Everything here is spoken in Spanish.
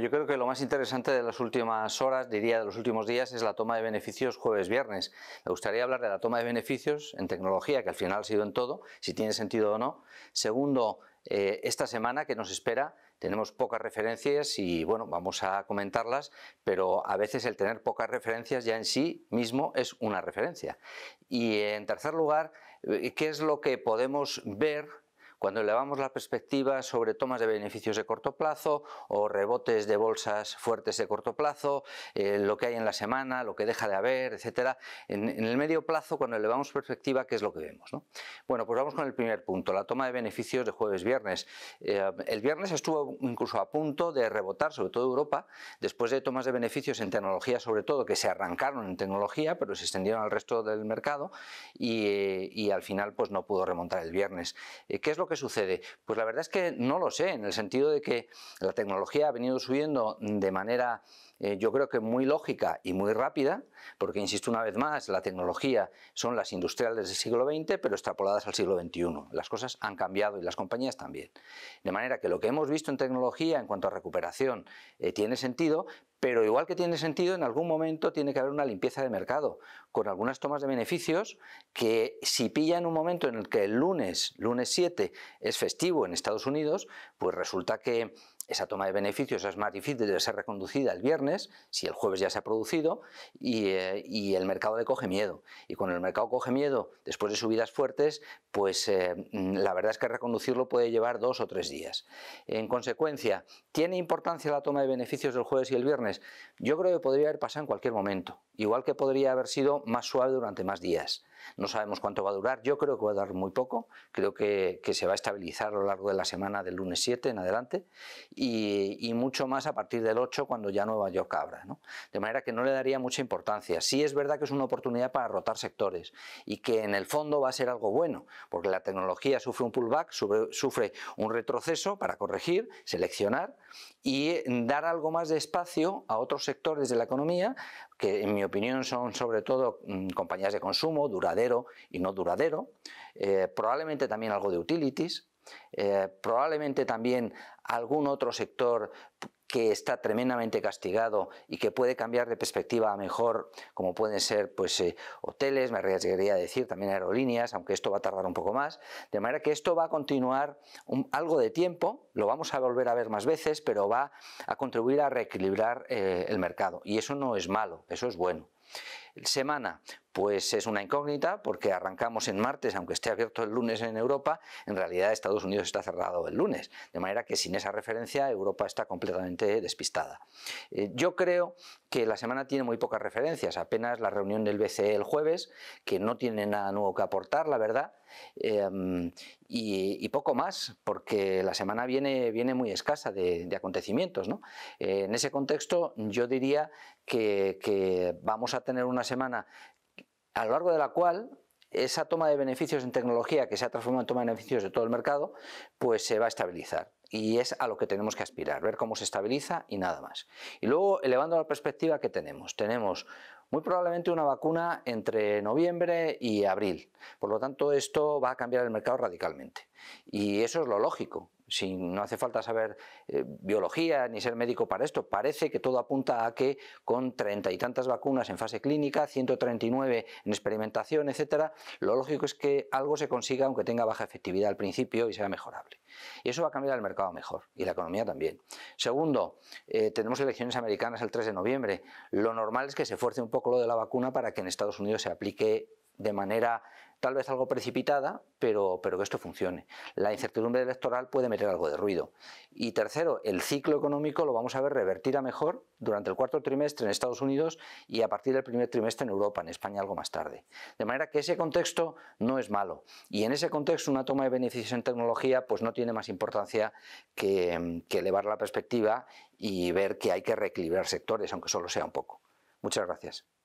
yo creo que lo más interesante de las últimas horas, diría de los últimos días, es la toma de beneficios jueves-viernes. Me gustaría hablar de la toma de beneficios en tecnología, que al final ha sido en todo, si tiene sentido o no. Segundo, eh, esta semana que nos espera, tenemos pocas referencias y bueno, vamos a comentarlas, pero a veces el tener pocas referencias ya en sí mismo es una referencia. Y en tercer lugar, eh, ¿qué es lo que podemos ver? Cuando elevamos la perspectiva sobre tomas de beneficios de corto plazo o rebotes de bolsas fuertes de corto plazo, eh, lo que hay en la semana, lo que deja de haber, etcétera, en, el medio plazo, cuando elevamos perspectiva, ¿qué es lo que vemos? No? Bueno, pues vamos con el primer punto, la toma de beneficios de jueves-viernes. Eh, el viernes estuvo incluso a punto de rebotar, sobre todo Europa, después de tomas de beneficios en tecnología, sobre todo, que se arrancaron en tecnología, pero se extendieron al resto del mercado y, eh, y al final pues no pudo remontar el viernes. ¿Qué es lo que sucede? Pues la verdad es que no lo sé, en el sentido de que la tecnología ha venido subiendo de manera eh, yo creo que muy lógica y muy rápida, porque insisto una vez más, la tecnología son las industriales del siglo XX, pero extrapoladas al siglo XXI. Las cosas han cambiado y las compañías también. De manera que lo que hemos visto en tecnología en cuanto a recuperación eh, tiene sentido, pero igual que tiene sentido, en algún momento tiene que haber una limpieza de mercado, con algunas tomas de beneficios que si pilla en un momento en el que el lunes, lunes 7, es festivo en Estados Unidos, pues resulta que esa toma de beneficios es más difícil de ser reconducida el viernes, si el jueves ya se ha producido, y, eh, el mercado le coge miedo. Y cuando el mercado coge miedo, después de subidas fuertes, pues eh, mm, la verdad es que reconducirlo puede llevar dos o tres días. En consecuencia, ¿tiene importancia la toma de beneficios del jueves y el viernes? Yo creo que podría haber pasado en cualquier momento, igual que podría haber sido más suave durante más días. No sabemos cuánto va a durar, yo creo que va a durar muy poco, creo que, que se va a estabilizar a lo largo de la semana del lunes 7 en adelante y, mucho más a partir del 8 cuando ya Nueva York abra. De manera que no le daría mucha importancia. Sí es verdad que es una oportunidad para rotar sectores y que en el fondo va a ser algo bueno, porque la tecnología sufre un pullback, sufre, un retroceso para corregir, seleccionar y dar algo más de espacio a otros sectores de la economía que en mi opinión son sobre todo mm, compañías de consumo, duradero y no duradero, eh, probablemente también algo de utilities, eh, probablemente también algún otro sector que está tremendamente castigado y que puede cambiar de perspectiva a mejor, como pueden ser pues, eh, hoteles, me arriesgaría a decir, también aerolíneas, aunque esto va a tardar un poco más. De manera que esto va a continuar algo de tiempo, lo vamos a volver a ver más veces, pero va a contribuir a reequilibrar eh, el mercado. Y eso no es malo, eso es bueno. Semana, pues es una incógnita porque arrancamos en martes, aunque esté abierto el lunes en Europa, en realidad Estados Unidos está cerrado el lunes, de manera que sin esa referencia Europa está completamente despistada. Eh, yo creo que la semana tiene muy pocas referencias, apenas la reunión del BCE el jueves, que no tiene nada nuevo que aportar, la verdad, eh, y, poco más, porque la semana viene, viene muy escasa de, acontecimientos. Eh, en ese contexto yo diría que vamos a a tener una semana a lo largo de la cual esa toma de beneficios en tecnología que se ha transformado en toma de beneficios de todo el mercado, pues se va a estabilizar. Y es a lo que tenemos que aspirar, ver cómo se estabiliza y nada más. Y luego, elevando la perspectiva que tenemos, tenemos muy probablemente una vacuna entre noviembre y abril. Por lo tanto, esto va a cambiar el mercado radicalmente. Y eso es lo lógico no hace falta saber eh, biología ni ser médico para esto, parece que todo apunta a que con treinta y tantas vacunas en fase clínica, 139 en experimentación, etcétera, lo lógico es que algo se consiga aunque tenga baja efectividad al principio y sea mejorable. Y eso va a cambiar el mercado mejor y la economía también. Segundo, eh, tenemos elecciones americanas el 3 de noviembre. Lo normal es que se fuerce un poco lo de la vacuna para que en Estados Unidos se aplique de manera tal vez algo precipitada, pero, pero que esto funcione. La incertidumbre electoral puede meter algo de ruido. Y tercero, el ciclo económico lo vamos a ver revertir a mejor durante el cuarto trimestre en Estados Unidos y a partir del primer trimestre en Europa, en España algo más tarde. De manera que ese contexto no es malo. Y en ese contexto una toma de beneficios en tecnología pues no tiene más importancia que, que elevar la perspectiva y ver que hay que reequilibrar sectores, aunque solo sea un poco. Muchas gracias.